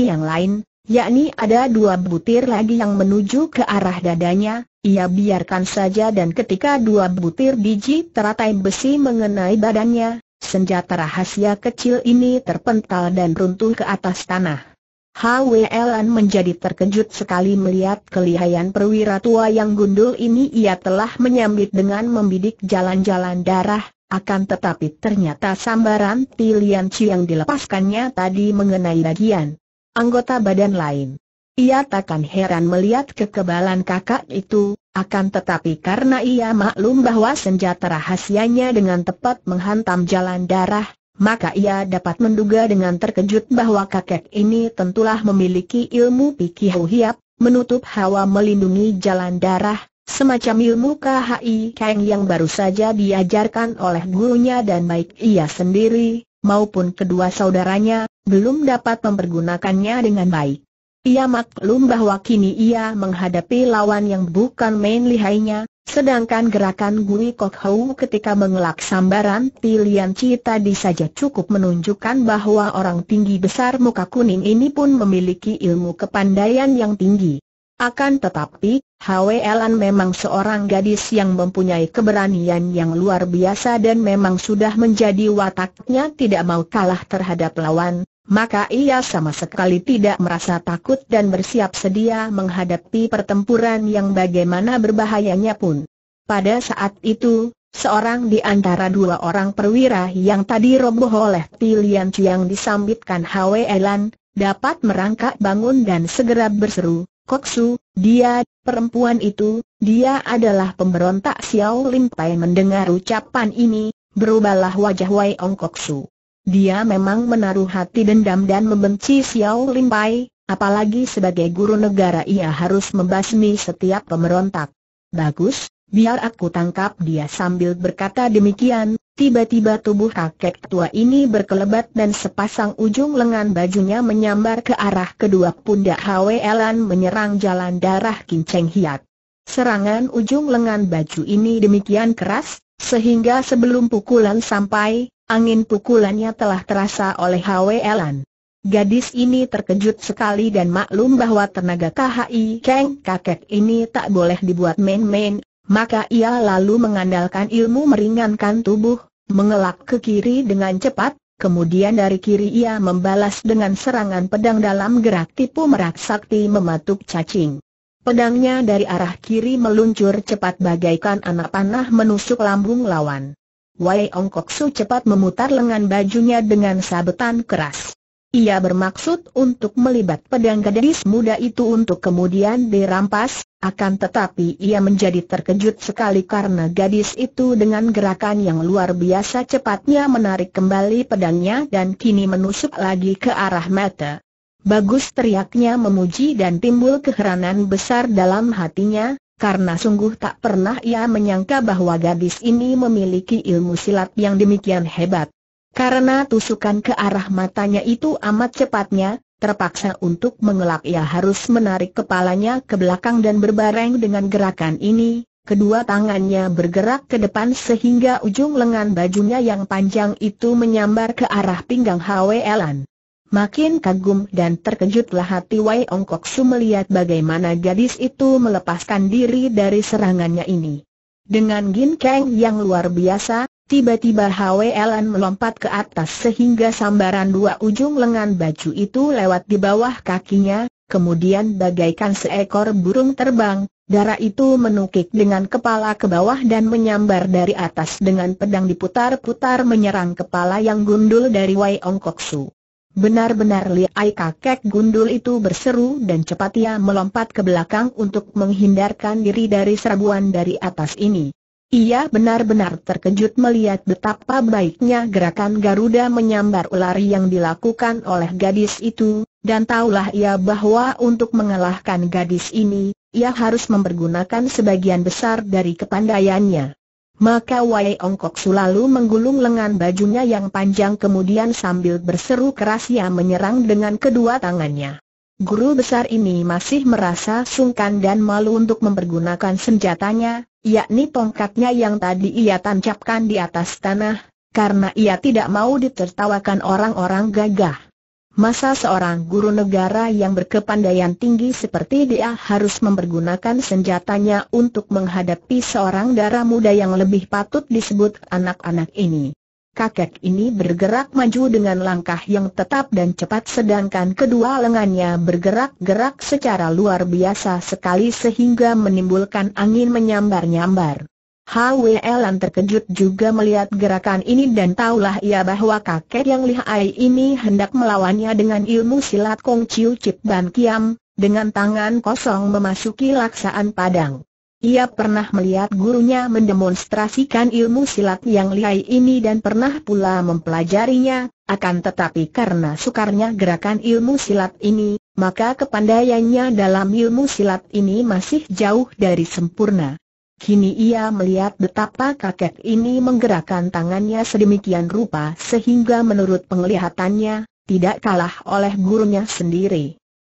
yang lain, yakni ada dua butir lagi yang menuju ke arah dadanya, ia biarkan saja dan ketika dua butir biji teratai besi mengenai badannya, senjata rahasia kecil ini terpental dan runtuh ke atas tanah. Hwelan menjadi terkejut sekali melihat kelihayan perwira tua yang gundul ini ia telah menyambit dengan membidik jalan-jalan darah, akan tetapi ternyata sambaran pilihan yang dilepaskannya tadi mengenai bagian anggota badan lain. Ia takkan heran melihat kekebalan kakak itu, akan tetapi karena ia maklum bahwa senjata rahasianya dengan tepat menghantam jalan darah, maka ia dapat menduga dengan terkejut bahwa kakek ini tentulah memiliki ilmu pikihu hiap, menutup hawa melindungi jalan darah, semacam ilmu KHI Kang yang baru saja diajarkan oleh gurunya dan baik ia sendiri, maupun kedua saudaranya, belum dapat mempergunakannya dengan baik. Ia maklum bahwa kini ia menghadapi lawan yang bukan main lihainya, Sedangkan gerakan Gui Kok Hou ketika mengelak sambaran pilihan Ci tadi saja cukup menunjukkan bahwa orang tinggi besar muka kuning ini pun memiliki ilmu kepandaian yang tinggi. Akan tetapi, Hwe Elan memang seorang gadis yang mempunyai keberanian yang luar biasa dan memang sudah menjadi wataknya tidak mau kalah terhadap lawan, maka ia sama sekali tidak merasa takut dan bersiap sedia menghadapi pertempuran yang bagaimana berbahayanya pun. Pada saat itu, seorang di antara dua orang perwira yang tadi roboh oleh pilihan Chiang disambitkan Hwe Elan, dapat merangkak bangun dan segera berseru, Koksu, dia, perempuan itu, dia adalah pemberontak Xiao Lim Pai mendengar ucapan ini, berubahlah wajah Wei Ong Koksu. Dia memang menaruh hati dendam dan membenci Xiao Lim apalagi sebagai guru negara ia harus membasmi setiap pemberontak. Bagus, biar aku tangkap dia sambil berkata demikian, tiba-tiba tubuh kakek tua ini berkelebat dan sepasang ujung lengan bajunya menyambar ke arah kedua pundak Elan, menyerang jalan darah Kim Cheng hiat. Serangan ujung lengan baju ini demikian keras, sehingga sebelum pukulan sampai, Angin pukulannya telah terasa oleh Elan. Gadis ini terkejut sekali dan maklum bahwa tenaga KHI Kang kakek ini tak boleh dibuat main-main, maka ia lalu mengandalkan ilmu meringankan tubuh, mengelak ke kiri dengan cepat, kemudian dari kiri ia membalas dengan serangan pedang dalam gerak tipu merak sakti mematuk cacing. Pedangnya dari arah kiri meluncur cepat bagaikan anak panah menusuk lambung lawan. Wei Ong Kok Su cepat memutar lengan bajunya dengan sabetan keras. Ia bermaksud untuk melibat pedang gadis muda itu untuk kemudian dirampas, akan tetapi ia menjadi terkejut sekali karena gadis itu dengan gerakan yang luar biasa cepatnya menarik kembali pedangnya dan kini menusuk lagi ke arah mata. Bagus teriaknya memuji dan timbul keheranan besar dalam hatinya, karena sungguh tak pernah ia menyangka bahwa gadis ini memiliki ilmu silat yang demikian hebat. Karena tusukan ke arah matanya itu amat cepatnya, terpaksa untuk mengelak ia harus menarik kepalanya ke belakang dan berbareng dengan gerakan ini, kedua tangannya bergerak ke depan sehingga ujung lengan bajunya yang panjang itu menyambar ke arah pinggang Elan. Makin kagum dan terkejutlah hati Wei Ong Kok Su melihat bagaimana gadis itu melepaskan diri dari serangannya ini. Dengan gin ginkeng yang luar biasa, tiba-tiba HWLN melompat ke atas sehingga sambaran dua ujung lengan baju itu lewat di bawah kakinya, kemudian bagaikan seekor burung terbang, darah itu menukik dengan kepala ke bawah dan menyambar dari atas dengan pedang diputar-putar menyerang kepala yang gundul dari Wei Ong Kok Su. Benar-benar liai kakek gundul itu berseru dan cepat ia melompat ke belakang untuk menghindarkan diri dari serbuan dari atas ini. Ia benar-benar terkejut melihat betapa baiknya gerakan Garuda menyambar ular yang dilakukan oleh gadis itu, dan taulah ia bahwa untuk mengalahkan gadis ini, ia harus mempergunakan sebagian besar dari kepandaiannya. Maka Wai Ongkok selalu menggulung lengan bajunya yang panjang kemudian sambil berseru keras ia menyerang dengan kedua tangannya. Guru besar ini masih merasa sungkan dan malu untuk mempergunakan senjatanya, yakni tongkatnya yang tadi ia tancapkan di atas tanah, karena ia tidak mau ditertawakan orang-orang gagah. Masa seorang guru negara yang berkepandaian tinggi seperti dia harus mempergunakan senjatanya untuk menghadapi seorang darah muda yang lebih patut disebut anak-anak ini. Kakek ini bergerak maju dengan langkah yang tetap dan cepat sedangkan kedua lengannya bergerak-gerak secara luar biasa sekali sehingga menimbulkan angin menyambar-nyambar. Elan terkejut juga melihat gerakan ini dan taulah ia bahwa kakek yang lihai ini hendak melawannya dengan ilmu silat Kong Chiu Chip Ban Kiam, dengan tangan kosong memasuki laksaan padang. Ia pernah melihat gurunya mendemonstrasikan ilmu silat yang lihai ini dan pernah pula mempelajarinya, akan tetapi karena sukarnya gerakan ilmu silat ini, maka kepandaiannya dalam ilmu silat ini masih jauh dari sempurna. Kini ia melihat betapa kakek ini menggerakkan tangannya sedemikian rupa sehingga menurut penglihatannya, tidak kalah oleh gurunya sendiri.